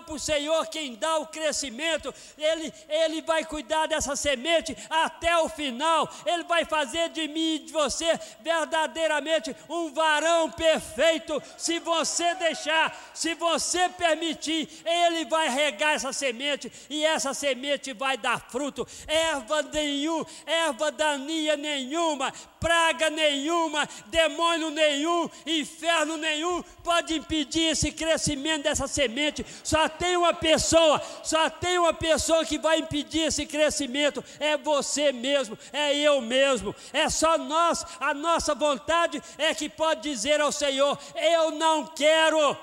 para o Senhor quem dá o crescimento, Ele, Ele vai cuidar dessa semente até o final, Ele vai fazer de mim e de você verdadeiramente um varão perfeito, se você deixar, se você permitir, Ele vai regar essa semente e essa semente vai dar fruto, erva nenhuma erva daninha nenhuma, praga nenhuma, demônio nenhum, inferno nenhum pode impedir esse crescimento dessa semente, só só tem uma pessoa, só tem uma pessoa que vai impedir esse crescimento: é você mesmo, é eu mesmo. É só nós, a nossa vontade é que pode dizer ao Senhor: Eu não quero.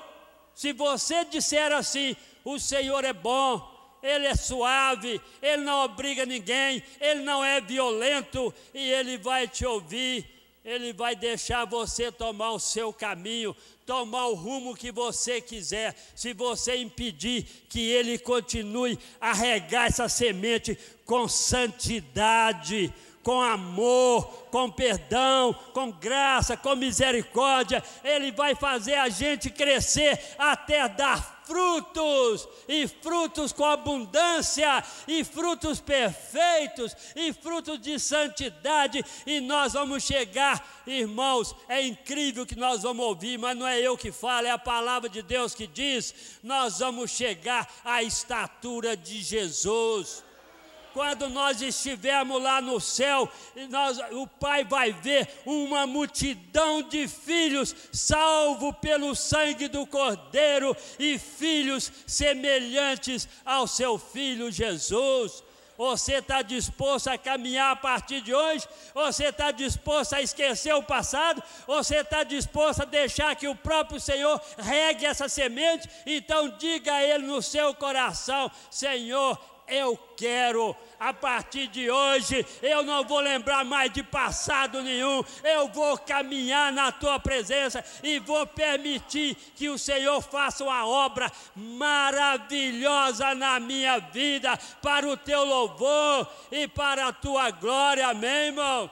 Se você disser assim, o Senhor é bom, ele é suave, ele não obriga ninguém, ele não é violento e ele vai te ouvir ele vai deixar você tomar o seu caminho, tomar o rumo que você quiser. Se você impedir que ele continue a regar essa semente com santidade, com amor, com perdão, com graça, com misericórdia, ele vai fazer a gente crescer até dar frutos, e frutos com abundância, e frutos perfeitos, e frutos de santidade, e nós vamos chegar, irmãos, é incrível que nós vamos ouvir, mas não é eu que falo, é a palavra de Deus que diz: nós vamos chegar à estatura de Jesus quando nós estivermos lá no céu, nós, o Pai vai ver uma multidão de filhos salvo pelo sangue do Cordeiro e filhos semelhantes ao seu filho Jesus. Você está disposto a caminhar a partir de hoje? Você está disposto a esquecer o passado? Você está disposto a deixar que o próprio Senhor regue essa semente? Então diga a Ele no seu coração: Senhor, eu quero. A partir de hoje, eu não vou lembrar mais de passado nenhum. Eu vou caminhar na tua presença e vou permitir que o Senhor faça uma obra maravilhosa na minha vida, para o teu louvor e para a tua glória. Amém, irmão?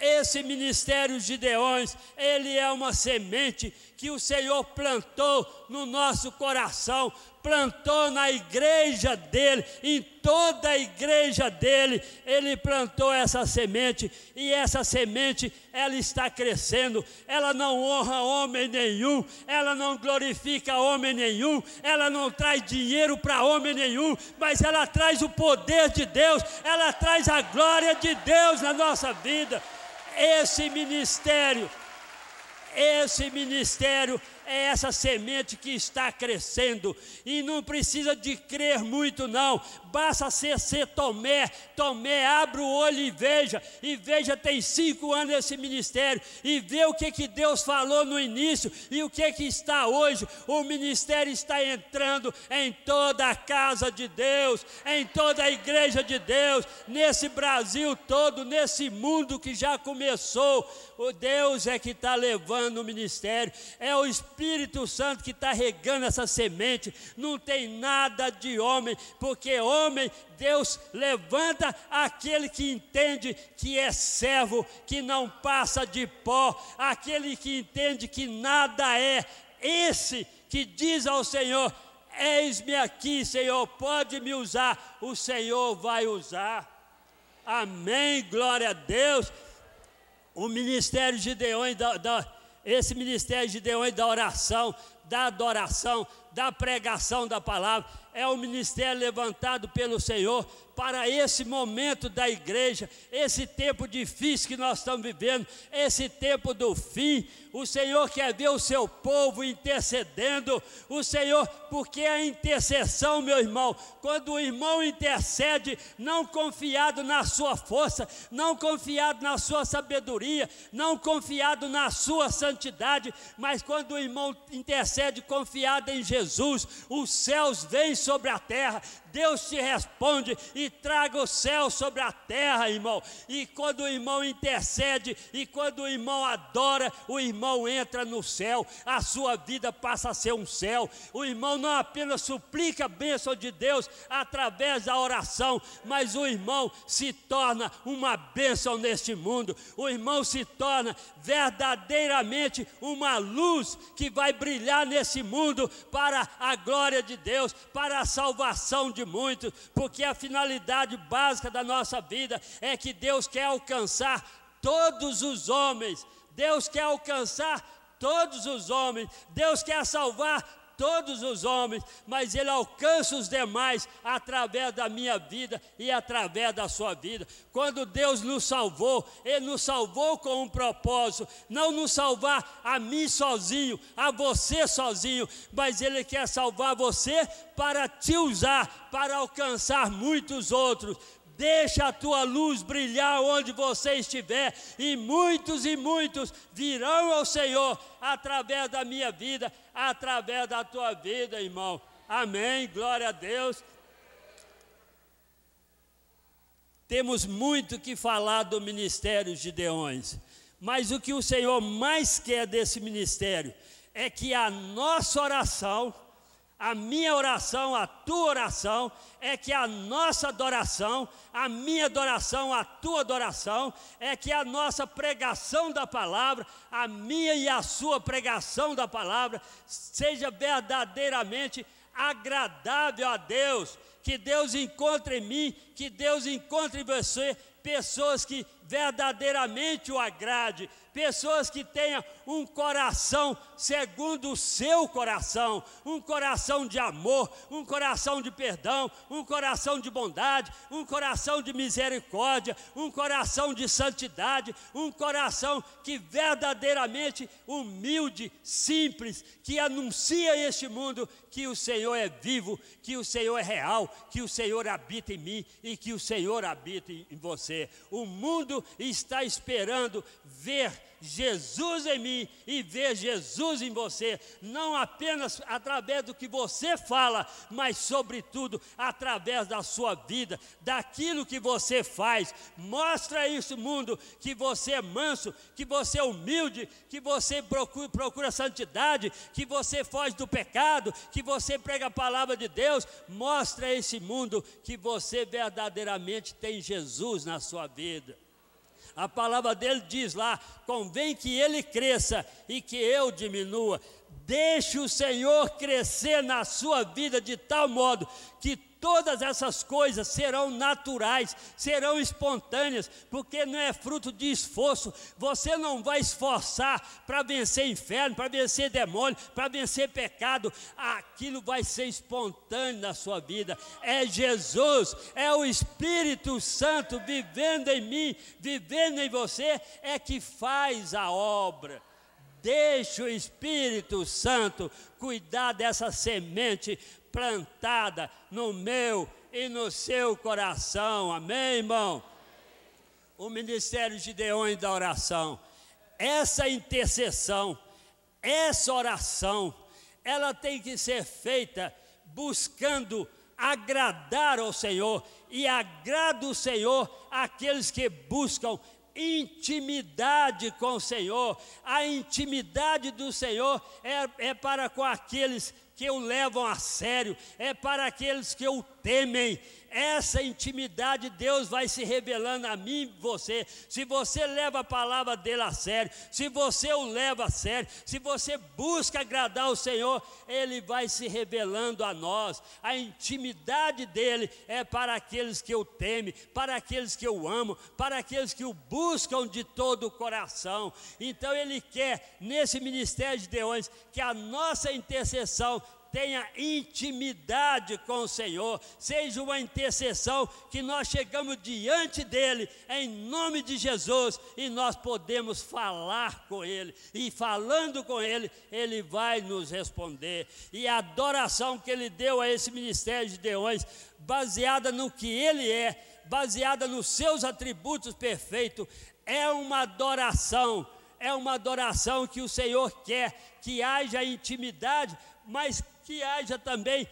esse ministério de Deões, ele é uma semente que o Senhor plantou no nosso coração plantou na igreja dele, em toda a igreja dele, ele plantou essa semente, e essa semente, ela está crescendo, ela não honra homem nenhum, ela não glorifica homem nenhum, ela não traz dinheiro para homem nenhum, mas ela traz o poder de Deus, ela traz a glória de Deus na nossa vida. Esse ministério, esse ministério é essa semente que está crescendo e não precisa de crer muito não, basta ser, ser Tomé, Tomé abre o olho e veja, e veja tem cinco anos esse ministério e vê o que, que Deus falou no início e o que, que está hoje, o ministério está entrando em toda a casa de Deus, em toda a igreja de Deus, nesse Brasil todo, nesse mundo que já começou, o Deus é que está levando o ministério, é o Espírito Espírito Santo que está regando essa semente, não tem nada de homem, porque homem, Deus levanta aquele que entende que é servo, que não passa de pó, aquele que entende que nada é, esse que diz ao Senhor: Eis-me aqui, Senhor, pode me usar, o Senhor vai usar. Amém, glória a Deus. O ministério de Deões da, da esse ministério de Deus é da oração, da adoração, da pregação da palavra, é o ministério levantado pelo Senhor para esse momento da igreja, esse tempo difícil que nós estamos vivendo, esse tempo do fim. O Senhor quer ver o seu povo intercedendo, o Senhor, porque a intercessão, meu irmão, quando o irmão intercede, não confiado na sua força, não confiado na sua sabedoria, não confiado na sua santidade, mas quando o irmão intercede confiado em Jesus, os céus vêm sobre a terra, Deus te responde e traga o céu sobre a terra, irmão. E quando o irmão intercede e quando o irmão adora, o irmão entra no céu, a sua vida passa a ser um céu. O irmão não apenas suplica a bênção de Deus através da oração, mas o irmão se torna uma bênção neste mundo. O irmão se torna verdadeiramente uma luz que vai brilhar nesse mundo para a glória de Deus, para para a salvação de muitos, porque a finalidade básica da nossa vida é que Deus quer alcançar todos os homens. Deus quer alcançar todos os homens. Deus quer salvar todos os homens, mas Ele alcança os demais através da minha vida e através da sua vida. Quando Deus nos salvou, Ele nos salvou com um propósito, não nos salvar a mim sozinho, a você sozinho, mas Ele quer salvar você para te usar, para alcançar muitos outros. Deixa a tua luz brilhar onde você estiver, e muitos e muitos virão ao Senhor através da minha vida, através da tua vida, irmão. Amém. Glória a Deus. Temos muito que falar do ministério de Deões, mas o que o Senhor mais quer desse ministério é que a nossa oração a minha oração, a tua oração, é que a nossa adoração, a minha adoração, a tua adoração, é que a nossa pregação da palavra, a minha e a sua pregação da palavra, seja verdadeiramente agradável a Deus, que Deus encontre em mim, que Deus encontre em você pessoas que verdadeiramente o agrade, pessoas que tenham um coração segundo o seu coração, um coração de amor, um coração de perdão, um coração de bondade, um coração de misericórdia, um coração de santidade, um coração que verdadeiramente humilde, simples, que anuncia a este mundo que o Senhor é vivo, que o Senhor é real, que o Senhor habita em mim e que o Senhor habita em você. O mundo está esperando ver Jesus em mim e ver Jesus em você, não apenas através do que você fala, mas sobretudo através da sua vida, daquilo que você faz. Mostra isso, mundo, que você é manso, que você é humilde, que você procura, procura santidade, que você foge do pecado, que você prega a palavra de Deus. Mostra a esse mundo que você verdadeiramente tem Jesus na sua vida. A palavra dele diz lá: convém que ele cresça e que eu diminua. Deixe o Senhor crescer na sua vida de tal modo que todas essas coisas serão naturais, serão espontâneas, porque não é fruto de esforço. Você não vai esforçar para vencer inferno, para vencer demônio, para vencer pecado. Aquilo vai ser espontâneo na sua vida. É Jesus, é o Espírito Santo vivendo em mim, vivendo em você, é que faz a obra. Deixe o Espírito Santo cuidar dessa semente plantada no meu e no seu coração. Amém, irmão? O Ministério de Deões da Oração. Essa intercessão, essa oração, ela tem que ser feita buscando agradar ao Senhor e agrada o Senhor aqueles que buscam intimidade com o Senhor. A intimidade do Senhor é, é para com aqueles que o levam a sério, é para aqueles que o temem. Essa intimidade Deus vai se revelando a mim e você. Se você leva a palavra dele a sério, se você o leva a sério, se você busca agradar o Senhor, ele vai se revelando a nós. A intimidade dele é para aqueles que o temem, para aqueles que o amo para aqueles que o buscam de todo o coração. Então ele quer nesse ministério de Deões que a nossa intercessão tenha intimidade com o Senhor, seja uma intercessão que nós chegamos diante dele em nome de Jesus e nós podemos falar com ele, e falando com ele, ele vai nos responder. E a adoração que ele deu a esse ministério de Deões, baseada no que ele é, baseada nos seus atributos perfeitos, é uma adoração é uma adoração que o Senhor quer que haja intimidade, mas que haja também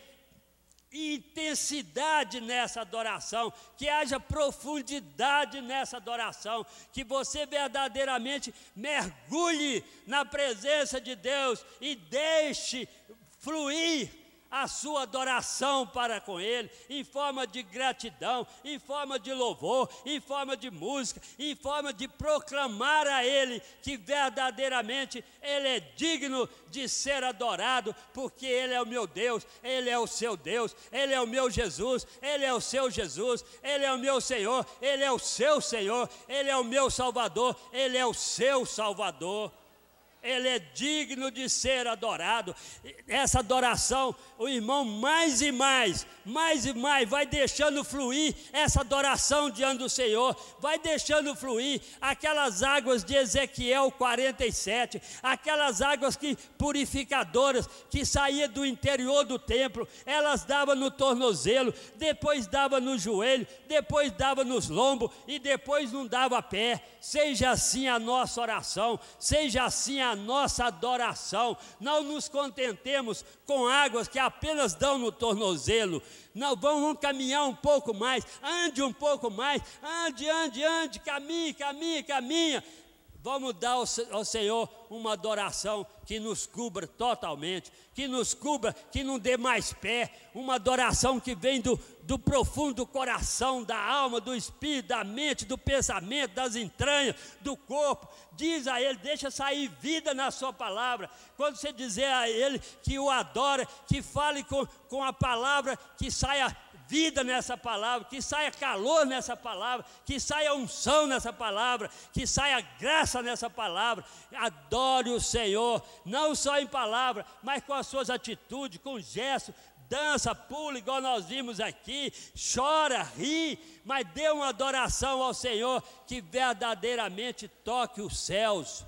intensidade nessa adoração, que haja profundidade nessa adoração, que você verdadeiramente mergulhe na presença de Deus e deixe fluir a sua adoração para com Ele, em forma de gratidão, em forma de louvor, em forma de música, em forma de proclamar a Ele que verdadeiramente Ele é digno de ser adorado, porque Ele é o meu Deus, Ele é o seu Deus, Ele é o meu Jesus, Ele é o seu Jesus, Ele é o meu Senhor, Ele é o seu Senhor, Ele é o meu Salvador, Ele é o seu Salvador ele é digno de ser adorado. Essa adoração, o irmão mais e mais mais e mais, vai deixando fluir essa adoração diante do Senhor, vai deixando fluir aquelas águas de Ezequiel 47, aquelas águas que purificadoras que saía do interior do templo, elas davam no tornozelo, depois dava no joelho, depois dava nos lombos e depois não dava pé. Seja assim a nossa oração, seja assim a nossa adoração. Não nos contentemos com águas que apenas dão no tornozelo, não, vamos, vamos caminhar um pouco mais, ande um pouco mais, ande, ande, ande, caminhe, caminhe, caminha. Vamos dar ao Senhor uma adoração que nos cubra totalmente, que nos cubra, que não dê mais pé, uma adoração que vem do, do profundo coração, da alma, do espírito, da mente, do pensamento, das entranhas, do corpo. Diz a Ele, deixa sair vida na Sua palavra. Quando você dizer a Ele que o adora, que fale com, com a palavra que saia vida nessa palavra, que saia calor nessa palavra, que saia unção nessa palavra, que saia graça nessa palavra. Adore o Senhor, não só em palavra, mas com as suas atitudes, com gestos, dança, pula, igual nós vimos aqui, chora, ri, mas dê uma adoração ao Senhor que verdadeiramente toque os céus.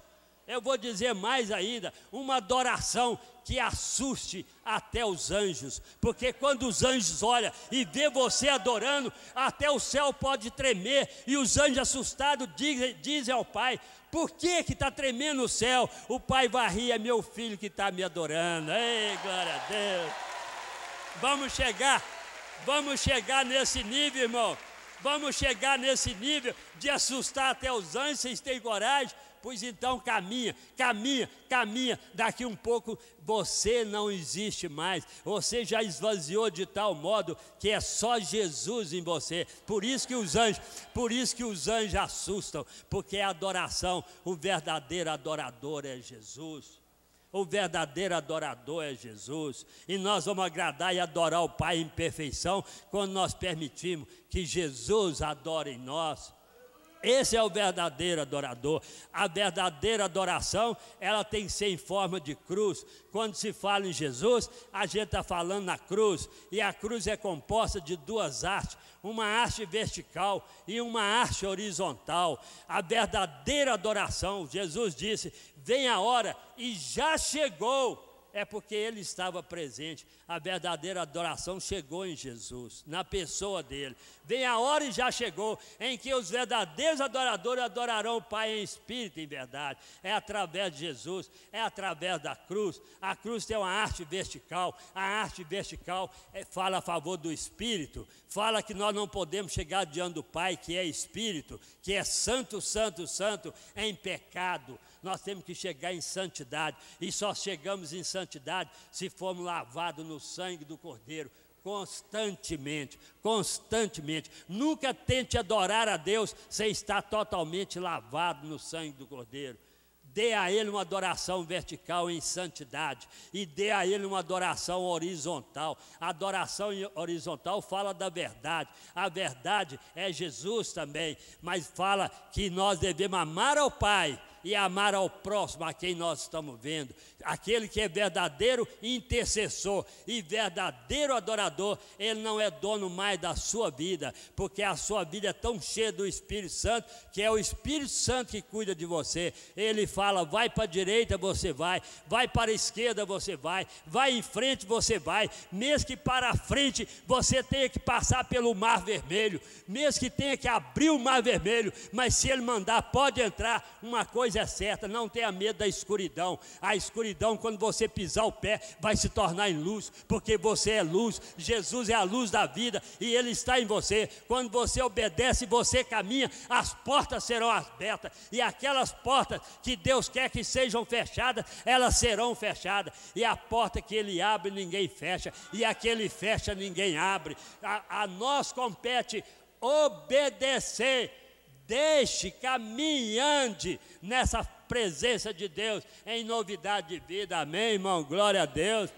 Eu vou dizer mais ainda: uma adoração que assuste até os anjos, porque quando os anjos olham e vê você adorando, até o céu pode tremer, e os anjos assustados dizem, dizem ao Pai: Por que que está tremendo o céu? O Pai varria, meu filho que está me adorando. Ei, glória a Deus! Vamos chegar, vamos chegar nesse nível, irmão. Vamos chegar nesse nível de assustar até os anjos, vocês têm coragem? Pois então caminha, caminha, caminha. Daqui um pouco você não existe mais. Você já esvaziou de tal modo que é só Jesus em você. Por isso que os anjos, por isso que os anjos assustam, porque é adoração. O verdadeiro adorador é Jesus. O verdadeiro adorador é Jesus. E nós vamos agradar e adorar o Pai em perfeição quando nós permitimos que Jesus adore em nós. Esse é o verdadeiro adorador. A verdadeira adoração, ela tem que ser em forma de cruz. Quando se fala em Jesus, a gente está falando na cruz. E a cruz é composta de duas artes: uma arte vertical e uma arte horizontal. A verdadeira adoração, Jesus disse: Vem a hora, e já chegou. É porque ele estava presente a verdadeira adoração chegou em Jesus, na pessoa dele. Vem a hora e já chegou em que os verdadeiros adoradores adorarão o Pai em espírito e em verdade. É através de Jesus, é através da cruz. A cruz tem uma arte vertical. A arte vertical é, fala a favor do espírito, fala que nós não podemos chegar diante do Pai, que é espírito, que é santo, santo, santo, é em pecado. Nós temos que chegar em santidade e só chegamos em santidade se formos lavados no sangue do Cordeiro constantemente, constantemente. Nunca tente adorar a Deus sem estar totalmente lavado no sangue do Cordeiro. Dê a Ele uma adoração vertical em santidade e dê a Ele uma adoração horizontal. A adoração horizontal fala da verdade. A verdade é Jesus também, mas fala que nós devemos amar ao Pai e amar ao próximo, a quem nós estamos vendo, aquele que é verdadeiro intercessor e verdadeiro adorador, ele não é dono mais da sua vida, porque a sua vida é tão cheia do Espírito Santo, que é o Espírito Santo que cuida de você. Ele fala: vai para a direita, você vai, vai para a esquerda, você vai, vai em frente, você vai, mesmo que para a frente você tenha que passar pelo mar vermelho, mesmo que tenha que abrir o mar vermelho, mas se ele mandar, pode entrar. Uma coisa coisa é certa, não tenha medo da escuridão. A escuridão, quando você pisar o pé, vai se tornar em luz, porque você é luz. Jesus é a luz da vida e Ele está em você. Quando você obedece, você caminha, as portas serão abertas. E aquelas portas que Deus quer que sejam fechadas, elas serão fechadas. E a porta que Ele abre, ninguém fecha. E a que Ele fecha, ninguém abre. A, a nós compete obedecer Deixe, caminhando nessa presença de Deus em novidade de vida. Amém, irmão? Glória a Deus.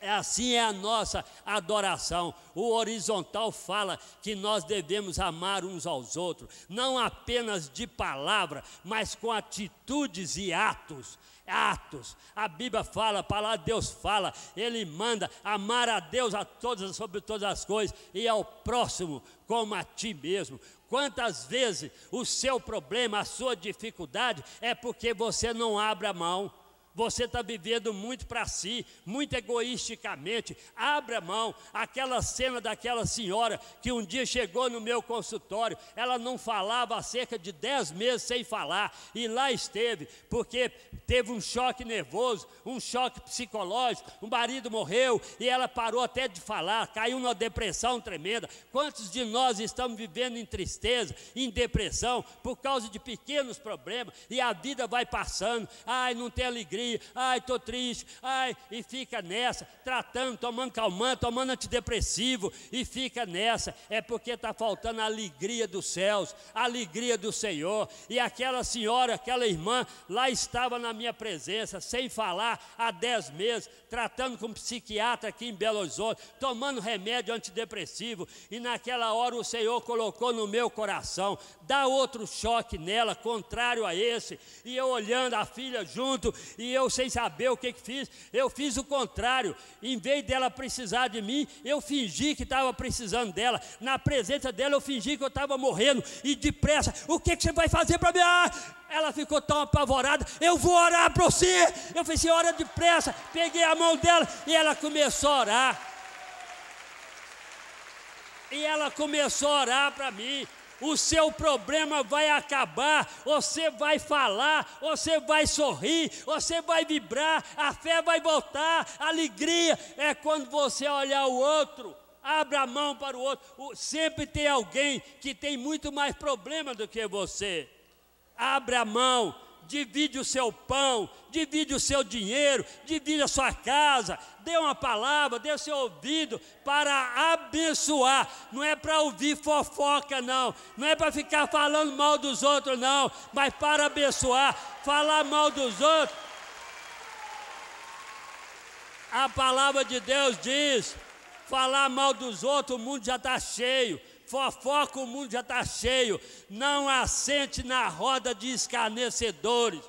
É assim é a nossa adoração. O horizontal fala que nós devemos amar uns aos outros, não apenas de palavra, mas com atitudes e atos. Atos, a Bíblia fala, a palavra de Deus fala, ele manda amar a Deus a todas, sobre todas as coisas e ao próximo como a ti mesmo. Quantas vezes o seu problema, a sua dificuldade é porque você não abre a mão, você está vivendo muito para si, muito egoisticamente. Abra mão. Aquela cena daquela senhora que um dia chegou no meu consultório, ela não falava há cerca de 10 meses sem falar, e lá esteve, porque teve um choque nervoso, um choque psicológico. O marido morreu e ela parou até de falar, caiu numa depressão tremenda. Quantos de nós estamos vivendo em tristeza, em depressão, por causa de pequenos problemas, e a vida vai passando, ai, não tem alegria ai, estou triste, ai, e fica nessa, tratando, tomando calmante, tomando antidepressivo, e fica nessa, é porque está faltando a alegria dos céus, a alegria do Senhor. E aquela senhora, aquela irmã, lá estava na minha presença, sem falar, há dez meses, tratando com um psiquiatra aqui em Belo Horizonte, tomando remédio antidepressivo, e naquela hora o Senhor colocou no meu coração, dá outro choque nela, contrário a esse, e eu olhando a filha junto, e eu eu sem saber o que, que fiz, eu fiz o contrário. Em vez dela precisar de mim, eu fingi que estava precisando dela. Na presença dela, eu fingi que eu estava morrendo. E depressa, o que, que você vai fazer para mim? Ah! Ela ficou tão apavorada, eu vou orar para você. Eu falei assim, ora depressa. Peguei a mão dela e ela começou a orar. E ela começou a orar para mim o seu problema vai acabar, você vai falar, você vai sorrir, você vai vibrar, a fé vai voltar, alegria é quando você olhar o outro, abra a mão para o outro. Sempre tem alguém que tem muito mais problema do que você. Abra a mão divide o seu pão, divide o seu dinheiro, divide a sua casa, dê uma palavra, dê o seu ouvido para abençoar. Não é para ouvir fofoca, não, não é para ficar falando mal dos outros, não, mas para abençoar, falar mal dos outros. A palavra de Deus diz: falar mal dos outros, o mundo já está cheio fofoca o mundo já está cheio. Não assente na roda de escarnecedores.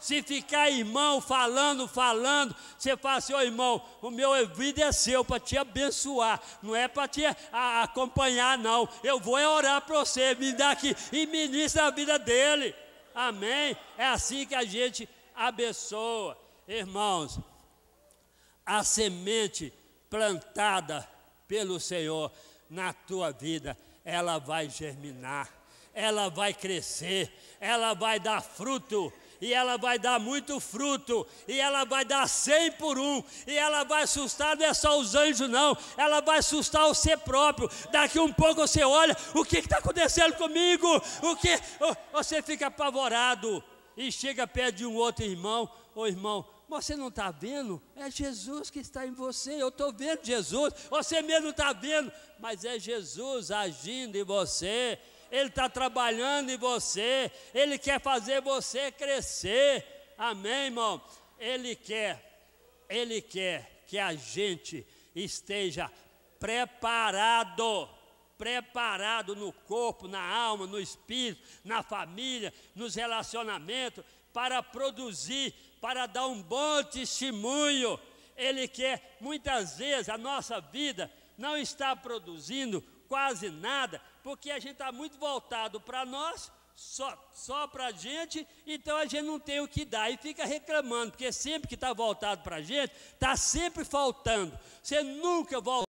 Se ficar irmão falando, falando, você fala assim, ô oh, irmão, o meu ouvido é seu para te abençoar, não é para te a, acompanhar, não. Eu vou é orar para você, me dá aqui e ministra a vida dele. Amém? É assim que a gente abençoa. Irmãos, a semente plantada pelo Senhor na tua vida, ela vai germinar, ela vai crescer, ela vai dar fruto, e ela vai dar muito fruto, e ela vai dar cem por um, e ela vai assustar não é só os anjos, não, ela vai assustar você próprio. Daqui um pouco você olha, o que está acontecendo comigo? O que? Você fica apavorado e chega perto de um outro irmão, ou irmão, você não está vendo? É Jesus que está em você. Eu estou vendo Jesus, você mesmo está vendo, mas é Jesus agindo em você. Ele está trabalhando em você, Ele quer fazer você crescer. Amém, irmão? Ele quer, Ele quer que a gente esteja preparado preparado no corpo, na alma, no espírito, na família, nos relacionamentos para produzir, para dar um bom testemunho. Ele quer, muitas vezes, a nossa vida não está produzindo quase nada, porque a gente está muito voltado para nós, só, só para a gente, então a gente não tem o que dar e fica reclamando, porque sempre que está voltado para a gente, está sempre faltando. Você nunca volta